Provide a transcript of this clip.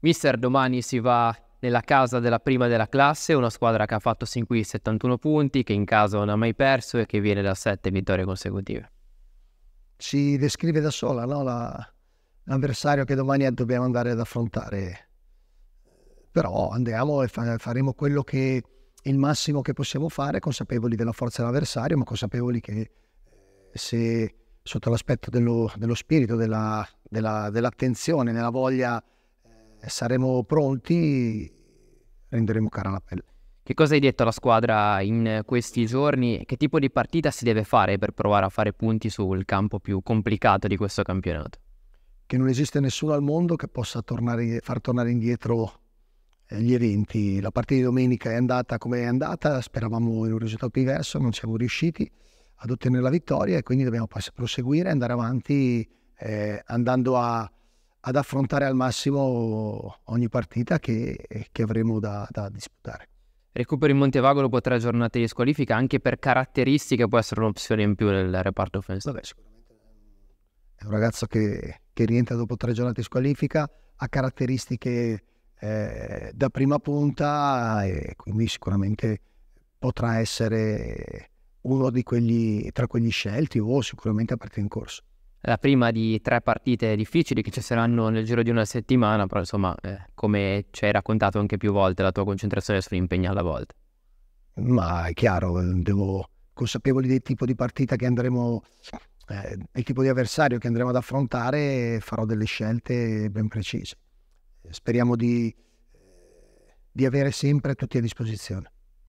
Mister domani si va nella casa della prima della classe, una squadra che ha fatto sin qui 71 punti, che in casa non ha mai perso e che viene da 7 vittorie consecutive. Si descrive da sola no? La, l'avversario che domani dobbiamo andare ad affrontare. Però andiamo e fa, faremo quello che è il massimo che possiamo fare, consapevoli della forza dell'avversario, ma consapevoli che eh, se sotto l'aspetto dello, dello spirito, della, della, dell'attenzione, nella voglia eh, saremo pronti, renderemo cara la pelle. Che cosa hai detto alla squadra in questi giorni? Che tipo di partita si deve fare per provare a fare punti sul campo più complicato di questo campionato? Che non esiste nessuno al mondo che possa tornare, far tornare indietro eh, gli eventi. La partita di domenica è andata come è andata, speravamo in un risultato diverso, non siamo riusciti ad ottenere la vittoria e quindi dobbiamo proseguire e andare avanti eh, andando a ad affrontare al massimo ogni partita che, che avremo da, da disputare. Recupero in Montevago dopo tre giornate di squalifica, anche per caratteristiche può essere un'opzione in più nel reparto offensivo. Vabbè, sicuramente è un ragazzo che, che, rientra dopo tre giornate di squalifica, ha caratteristiche eh, da prima punta e quindi sicuramente potrà essere uno di quelli tra quelli scelti o sicuramente a partire in corso la prima di tre partite difficili che ci saranno nel giro di una settimana, però insomma, eh, come ci hai raccontato anche più volte, la tua concentrazione sull'impegno alla volta. Ma è chiaro, eh, devo consapevoli del tipo di partita che andremo, eh, del tipo di avversario che andremo ad affrontare, farò delle scelte ben precise. Speriamo di, eh, di avere sempre tutti a disposizione.